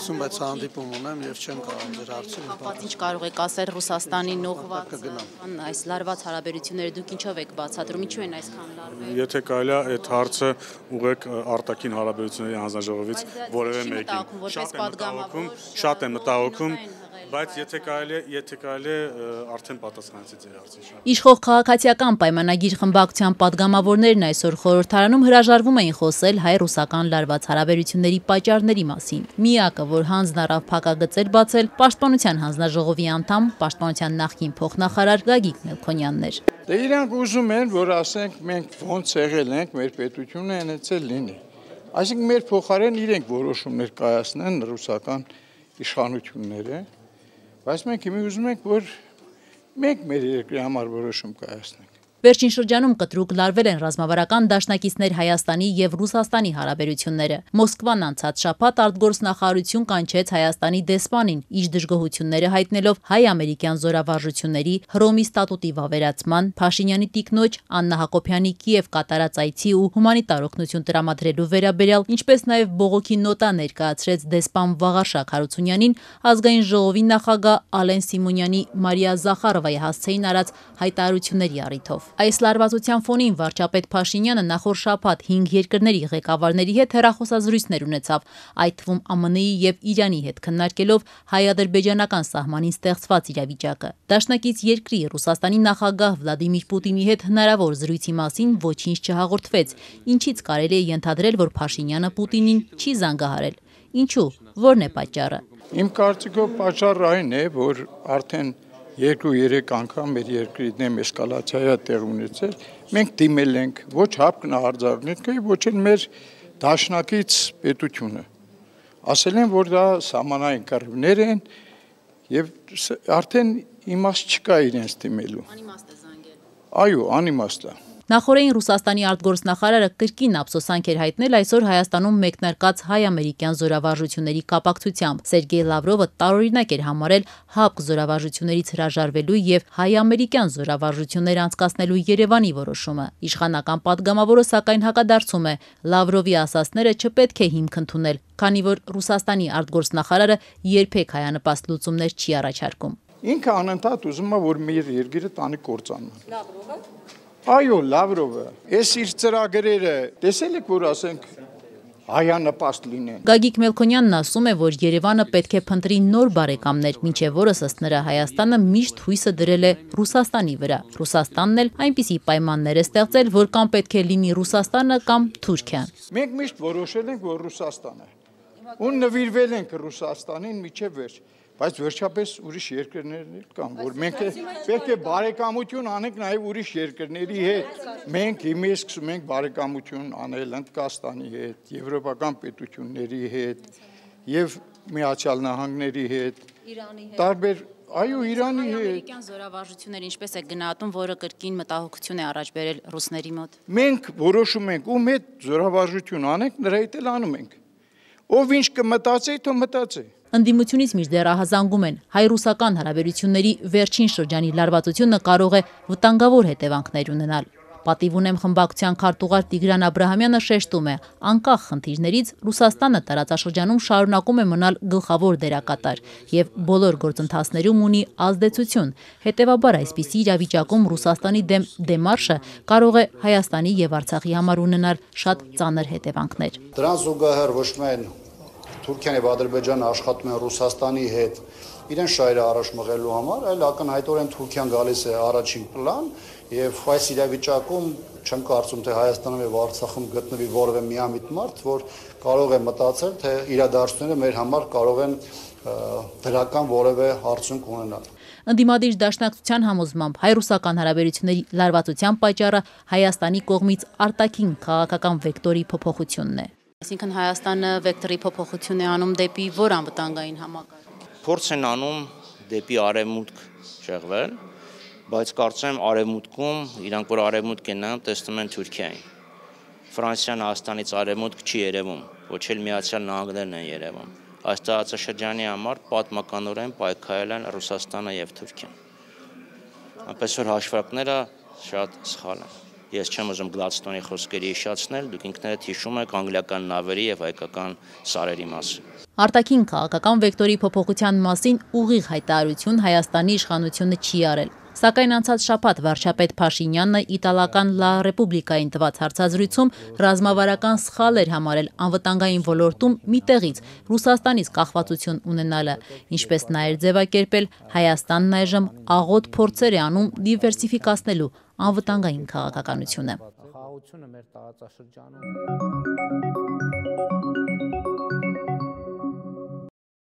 մտածում, բայց հանդիպում ունեմ եւ չեմ կարող ձեր հարցին։ Բայց ինչ կարող եք ասել Ռուսաստանին ուղված այս լարված հարաբերությունները դուք ինչով եք բացատրում, ինչու են այսքան լարվել։ Եթե կարելի է այդ հարցը ուղեք արտաքին հարաբերությունների հանձնաժողովից որևէ մեկին։ Շատ եմ մտահոգում, շատ եմ մտահոգում բայց եթե կարելի է, եթե կարելի է արդեն պատասխանեցի ձեր հարցին շատ։ Իշխող քաղաքացիական պայմանագիր խմբակցության падգամավորներն այսօր խորհրդարանում հրաժարվում էին խոսել հայ-ռուսական լարված հարաբերությունների պատճառների մասին։ Միակը, որ հանձն առավ փակագծեր բացել, պաշտպանության հանձնաժողովի անդամ, պաշտպանության նախկին փոխնախարար Գագիկ Մելքոնյանն էր։ Դե իրանք ուզում են, որ ասենք մենք ոնց եղել ենք, մեր պետությունը այնեցել լինի։ Այսինքն մեր փոխարեն իրենք որոշումներ կայացնեն ռուսական իշխանությունները Բայց մենք հիմա ուզում ենք, որ մենք մեր երկրի համար որոշում կայացնենք։ Վերջին շրջանում կտրուկ լարվել են ռազմավարական դաշնակիցներ Հայաստանի եւ Ռուսաստանի հարաբերությունները։ Մոսկվան անցած շաբաթ արտգործնախարարություն կանչեց Հայաստանի դեսպանին, իր դժգոհությունները հայտնելով հայ-ամերիկյան զորավարժությունների Հռոմի ստատուտի վավերացման, Փաշինյանի տիկնոջ Աննա Հակոբյանի Կիև կատարած այցի ու հումանիտար օգնություն տրամադրելու վերաբերյալ, ինչպես նաեւ բողոքի նոտա ներկայացրեց դեսպան Վաղարշակ Հարությունյանին ազգային ժողովի նախագահ Ալեն Սիմոնյանի Մարիա Զախարովայի հասցեին արած հայտարարությունների առիթով։ Այս լարվածության ֆոնին վարչապետ Փաշինյանը նախորդ շաբաթ 5 երկրների ղեկավարների հետ հերախոսազրույցներ ունեցավ, այդ թվում ԱՄՆ-ի եւ Իրանի հետ քննարկելով հայ-ադրբեջանական սահմանին ստեղծված իրավիճակը։ Դաշնակից երկրի Ռուսաստանի նախագահ Վլադիմիր Պուտինի հետ հնարավոր զրույցի մասին ոչինչ չհաղորդվեց, ինչից կարելի է ենթադրել, որ Փաշինյանը Պուտինին չի զանգահարել։ Ինչու՞, որն է պատճառը։ Իմ կարծիքով պատճառը այն է, որ արդեն երկու-երեք անգամ մեր երկրի դեմ էսկալացիա տեղ ունեցել, մենք դիմել ենք ոչ հապկն արձարնիկի, ոչ էլ մեր դաշնակից պետությունը։ Ասել են, որ դա սամանային կռիվներ են եւ արդեն իմաստ չկա իրենց դիմելու։ Անիմաստ է զանգել։ Այո, անիմաստ է։ Ա, Նախորդին Ռուսաստանի արտգործնախարարը կրկին ափսոսանք էր հայտնել այսօր Հայաստանում մեկնարկած հայ-ամերիկյան զորավարժությունների կապակցությամբ։ Սերգեյ Լավրովը տարօրինակ էր համարել ՀԱՊԿ զորավարժություններից հրաժարվելու եւ հայ-ամերիկյան զորավարժություններ անցկացնելու Երևանի որոշումը։ Իշխանական падգամավորը սակայն հակադարձում է. Լավրովի ասացները չպետք է հիմք ընդունել, քանի որ Ռուսաստանի արտգործնախարարը երբեք հայանպաստ լուծումներ չի առաջարկում։ Ինքը անընդհատ ուզում է, որ մեր երկիրը տանի կործանման։ Լավրովը Այո, Լավրովը։ Էս իր ծրագրերը տեսել եք, որ ասենք հայանպաստ լինեն։ Գագիկ Մելքոնյանն ասում է, որ Երևանը պետք է փնտրի նոր բարեկամներ, մինչև որը ըստ նրա Հայաստանը միշտ հույսը դրել է Ռուսաստանի վրա։ Ռուսաստանն էլ այնպիսի պայմաններ է ստեղծել, որ կամ պետք է լինի Ռուսաստանը կամ Թուրքիան։ Մենք միշտ որոշել ենք, որ Ռուսաստանը։ Ու նվիրվել ենք Ռուսաստանին միջև վերջ։ Բայց վերջապես ուրիշ երկրներն էլ կան, որ մենք պետք է բարեկամություն անենք նաև ուրիշ երկրների հետ։ Մենք հիմա սկսում ենք բարեկամություն անել Հնդկաստանի հետ, եվրոպական պետությունների հետ եւ Միացյալ Նահանգների հետ, Իրանի հետ։ Տարբեր Այո, Իրանի հետ։ Ամերիկյան զորավարժությունները ինչպես է գնահատում, որը կրկին մտահոգություն է առաջ բերել ռուսների մոտ։ Մենք որոշում ենք, ում հետ զորավարժություն անենք, նրա հետ էլ անում ենք ով ինչ կմտածի, թո մտածի։ Ընդդիմությունից միշտ հազանգում են հայ-ռուսական հարաբերությունների վերջին շրջանի լարվածությունը կարող է վտանգավոր հետևանքներ ունենալ։ Պատիվ ունեմ խմբակցության քարտուղար Տիգրան Աբրահամյանը շեշտում է. անկախ խնդիրներից Ռուսաստանը տարածաշրջանում շարունակում է մնալ գլխավոր դերակատար եւ բոլոր գործընթացներում ունի ազդեցություն։ Հետևաբար այսպիսի իրավիճակում Ռուսաստանի դեմ դեմարշը կարող է Հայաստանի եւ Արցախի համար ունենալ շատ ծանր հետևանքներ։ Դրան զուգահեռ ոչ միայն Թուրքիան եւ Ադրբեջանը աշխատում են Ռուսաստանի հետ իրեն շահերը առաջ մղելու համար, այլ ակնհայտորեն Թուրքիան գալիս է առաջին պլան Եվ այս իրավիճակում չեմ կարծում, թե Հայաստանում եւ Արցախում գտնվի որևէ միամիտ մարդ, որ կարող է մտածել, թե իրադարձությունները մեր համար կարող են դրական որևէ արդյունք ունենալ։ Ընդդիմադիր դաշնակցության համոզմամբ հայ-ռուսական հարաբերությունների լարվածության պատճառը Հայաստանի կողմից արտաքին քաղաքական վեկտորի փոփոխությունն է։ Այսինքն Հայաստանը վեկտորի փոփոխություն է անում դեպի որ անվտանգային համակարգ։ Փորձ են անում դեպի արևմուտք շեղվել, բայց կարծեմ արևմուտքում, իրանք որ արևմուտք են նայում, տեսնում են Թուրքիային։ Ֆրանսիան Հայաստանից արևմուտք չի երևում, ոչ էլ Միացյալ Նահանգներն են երևում։ Այս տարածաշրջանի համար պատմականորեն պայքարել են Ռուսաստանը եւ Թուրքիան։ Այնպես որ հաշվարկները շատ սխալ են։ Ես չեմ ուզում Գլադստոնի խոսքերի հիշացնել, դուք ինքներդ հիշում եք անգլիական նավերի եւ հայկական սարերի մասին։ Արտաքին քաղաքական վեկտորի փոփոխության մասին ուղիղ հայտարարություն Հայաստանի իշխանությունը չի արել։ Սակայն անցած շաբաթ վարչապետ Փաշինյանն իտալական Լա Ռեպուբլիկային տված հարցազրույցում ռազմավարական սխալ էր համարել անվտանգային ոլորտում միտեղից Ռուսաստանից կախվածություն ունենալը, ինչպես նա էր ձևակերպել Հայաստանն այժմ աղոտ փորձեր է անում դիվերսիֆիկացնելու անվտանգային քաղաքականությունը։